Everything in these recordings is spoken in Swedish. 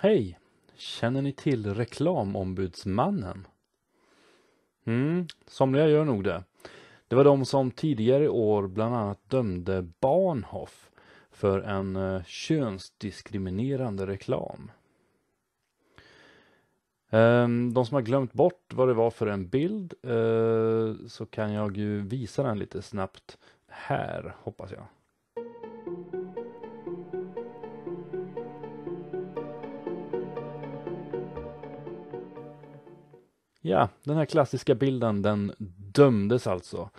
Hej! Känner ni till Reklamombudsmannen? Mm, somliga gör nog det. Det var de som tidigare i år bland annat dömde Bahnhof för en eh, könsdiskriminerande reklam. Ehm, de som har glömt bort vad det var för en bild eh, så kan jag ju visa den lite snabbt här, hoppas jag. Ja, den här klassiska bilden den dömdes alltså.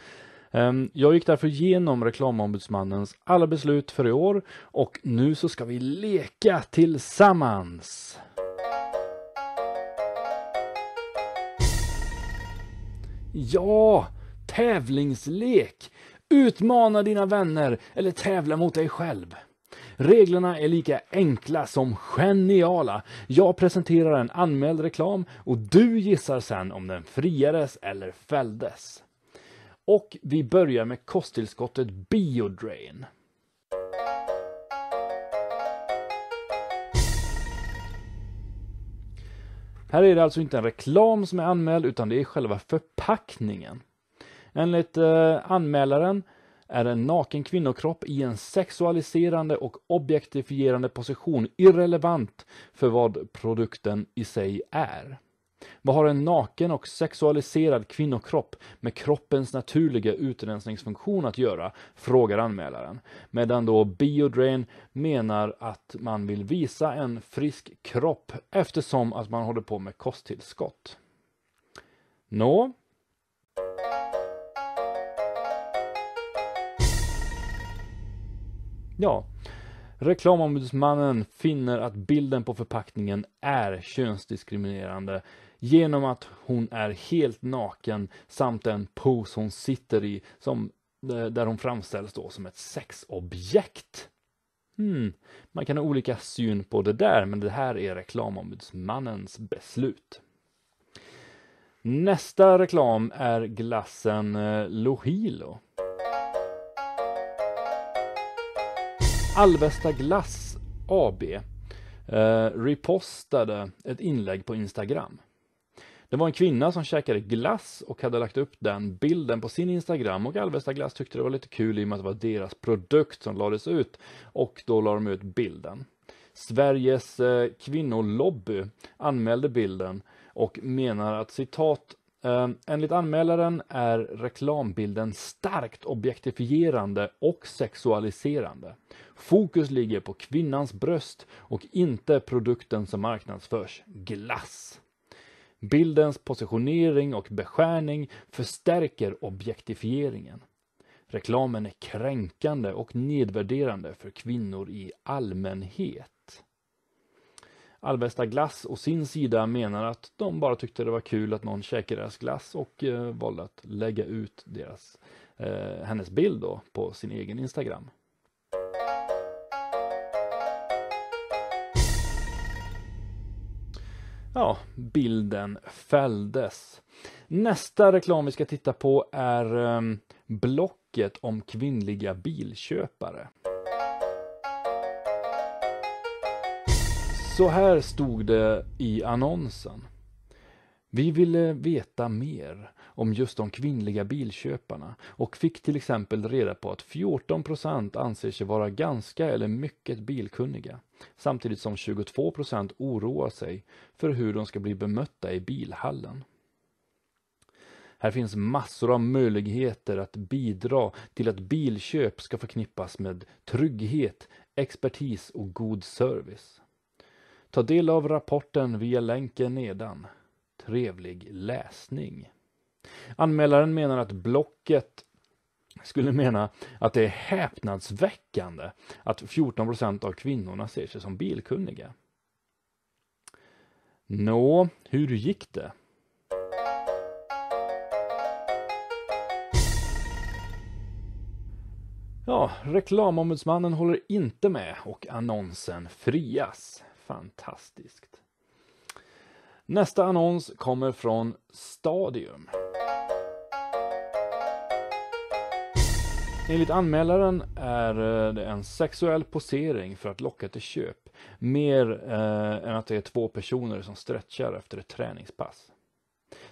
Ehm, jag gick därför igenom reklamombudsmannens alla beslut för i år och nu så ska vi leka tillsammans. Ja, tävlingslek! Utmana dina vänner eller tävla mot dig själv. Reglerna är lika enkla som geniala. Jag presenterar en anmäld reklam och du gissar sen om den friades eller fälldes. Och vi börjar med kosttillskottet Biodrain. Här är det alltså inte en reklam som är anmäld utan det är själva förpackningen. Enligt eh, anmälaren är en naken kvinnokropp i en sexualiserande och objektifierande position irrelevant för vad produkten i sig är. Vad har en naken och sexualiserad kvinnokropp med kroppens naturliga utrensningsfunktion att göra? Frågar anmälaren. Medan då Biodrain menar att man vill visa en frisk kropp eftersom att man håller på med kosttillskott. Nå, Ja, Reklamombudsmannen finner att bilden på förpackningen är könsdiskriminerande genom att hon är helt naken samt den pose hon sitter i som, eh, där hon framställs då som ett sexobjekt. Hmm. Man kan ha olika syn på det där men det här är reklamombudsmannens beslut. Nästa reklam är glassen eh, Lohilo Alvesta Glass AB eh, repostade ett inlägg på Instagram. Det var en kvinna som käkade glass och hade lagt upp den bilden på sin Instagram och Alvesta Glass tyckte det var lite kul i och med att det var deras produkt som lades ut och då la de ut bilden. Sveriges eh, kvinnolobby anmälde bilden och menar att citat Ehm, enligt anmälaren är reklambilden starkt objektifierande och sexualiserande. Fokus ligger på kvinnans bröst och inte produkten som marknadsförs, glass. Bildens positionering och beskärning förstärker objektifieringen. Reklamen är kränkande och nedvärderande för kvinnor i allmänhet. Alvesta Glass och sin sida menar att de bara tyckte det var kul att någon käkade deras glass och eh, valde att lägga ut deras, eh, hennes bild då på sin egen Instagram. Ja, bilden fälldes. Nästa reklam vi ska titta på är eh, Blocket om kvinnliga bilköpare. Så här stod det i annonsen. Vi ville veta mer om just de kvinnliga bilköparna och fick till exempel reda på att 14 anser sig vara ganska eller mycket bilkunniga samtidigt som 22 oroar sig för hur de ska bli bemötta i bilhallen. Här finns massor av möjligheter att bidra till att bilköp ska förknippas med trygghet, expertis och god service. Ta del av rapporten via länken nedan. Trevlig läsning. Anmälaren menar att Blocket skulle mena att det är häpnadsväckande att 14 av kvinnorna ser sig som bilkunniga. Nå, hur gick det? Ja, reklamombudsmannen håller inte med och annonsen frias. Fantastiskt. Nästa annons kommer från Stadium. Enligt anmälaren är eh, det en sexuell posering för att locka till köp. Mer eh, än att det är två personer som stretchar efter ett träningspass.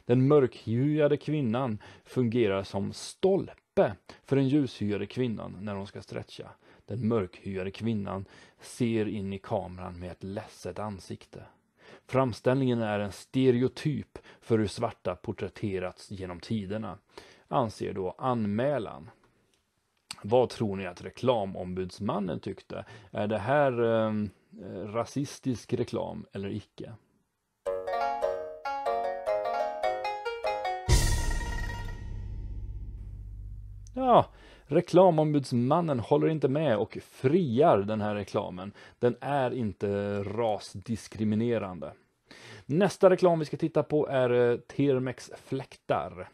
Den mörkhyade kvinnan fungerar som stolpe för den ljushyade kvinnan när hon ska stretcha. Den mörkhyade kvinnan ser in i kameran med ett ledset ansikte. Framställningen är en stereotyp för hur svarta porträtterats genom tiderna, anser då anmälan. Vad tror ni att reklamombudsmannen tyckte? Är det här eh, rasistisk reklam eller icke? Ja, Reklamombudsmannen håller inte med och friar den här reklamen. Den är inte rasdiskriminerande. Nästa reklam vi ska titta på är eh, Termex fläktar.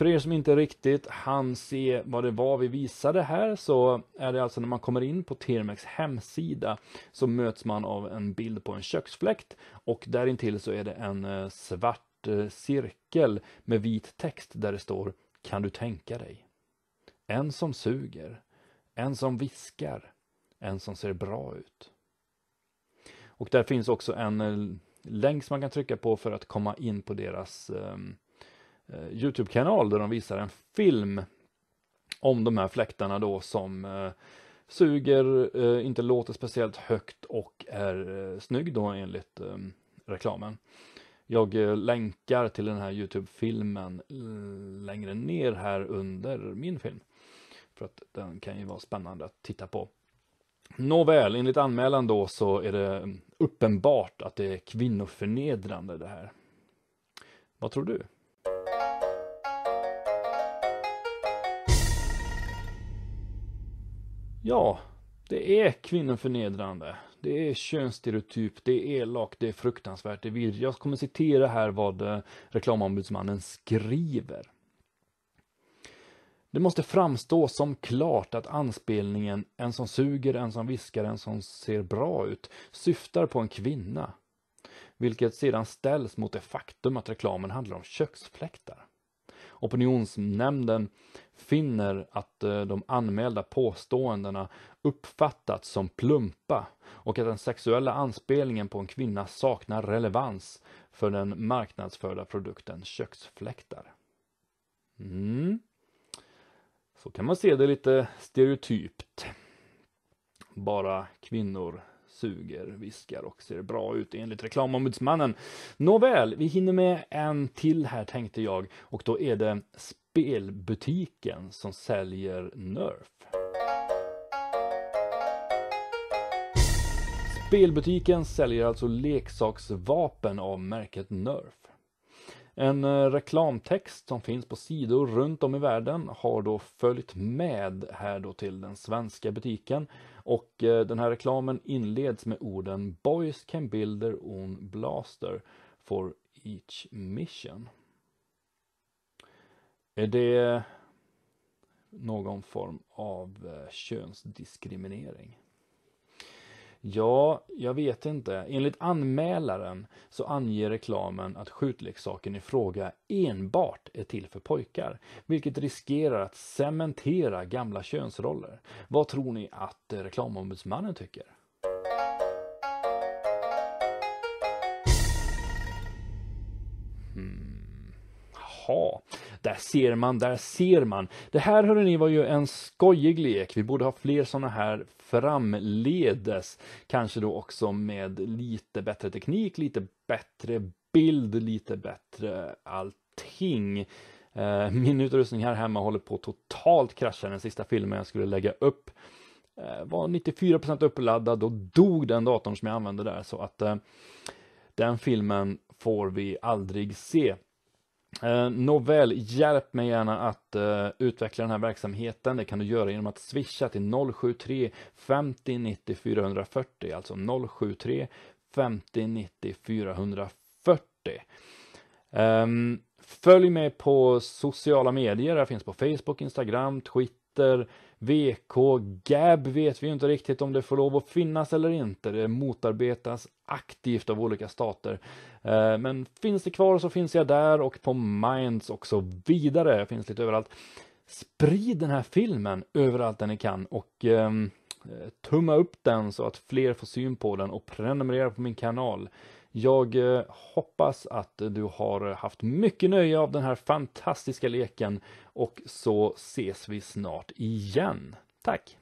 För er som inte riktigt hann se vad det var vi visade här så är det alltså när man kommer in på Termex hemsida så möts man av en bild på en köksfläkt och därintill så är det en eh, svart eh, cirkel med vit text där det står Kan du tänka dig? En som suger, en som viskar, en som ser bra ut. Och där finns också en eh, länk som man kan trycka på för att komma in på deras ehm, Eh, Youtube-kanal där de visar en film om de här fläktarna då som eh, suger, eh, inte låter speciellt högt och är eh, snygg då enligt eh, reklamen. Jag eh, länkar till den här Youtube-filmen eh, längre ner här under min film. För att den kan ju vara spännande att titta på. Nåväl, enligt anmälan då så är det uppenbart att det är kvinnoförnedrande det här. Vad tror du? Ja, det är kvinnoförnedrande. Det är könsstereotyp, det är elakt, det är fruktansvärt, det är virrigt. Jag kommer citera här vad eh, reklamombudsmannen skriver. Det måste framstå som klart att anspelningen en som suger, en som viskar, en som ser bra ut syftar på en kvinna. Vilket sedan ställs mot det faktum att reklamen handlar om köksfläktar opinionsnämnden finner att eh, de anmälda påståendena uppfattats som plumpa och att den sexuella anspelningen på en kvinna saknar relevans för den marknadsförda produkten köksfläktar. Mm. Så kan man se det lite stereotypt. Bara kvinnor suger, viskar och ser bra ut enligt reklamombudsmannen. Nåväl, vi hinner med en till här tänkte jag och då är det spelbutiken som säljer Nerf. Spelbutiken säljer alltså leksaksvapen av märket Nerf. En eh, reklamtext som finns på sidor runt om i världen har då följt med här då till den svenska butiken och eh, den här reklamen inleds med orden Boys can build their own blaster for each mission. Är det någon form av eh, könsdiskriminering? Ja, jag vet inte. Enligt anmälaren så anger reklamen att skjutleksaken i fråga enbart är till för pojkar, vilket riskerar att cementera gamla könsroller. Vad tror ni att eh, reklamombudsmannen tycker? Hmm. Jaha. Där ser man, där ser man. Det här hörrni var ju en skojig lek. Vi borde ha fler sådana här framledes. Kanske då också med lite bättre teknik, lite bättre bild, lite bättre allting. Eh, min utrustning här hemma håller på totalt krascha. Den sista filmen jag skulle lägga upp eh, var 94% uppladdad då dog den datorn som jag använde där så att eh, den filmen får vi aldrig se. Eh, nåväl, hjälp mig gärna att eh, utveckla den här verksamheten. Det kan du göra genom att swisha till 073 50 90 440, alltså 073 50 90 440. Eh, följ mig på sociala medier, jag finns på Facebook, Instagram, Twitter Petter, VK, Gab vet vi ju inte riktigt om det får lov att finnas eller inte. Det motarbetas aktivt av olika stater. Eh, men finns det kvar så finns jag där och på Minds och så vidare. Jag finns lite överallt. Sprid den här filmen överallt där ni kan och ehm, eh, tumma upp den så att fler får syn på den och prenumerera på min kanal. Jag eh, hoppas att du har haft mycket nöje av den här fantastiska leken och så ses vi snart igen. Tack!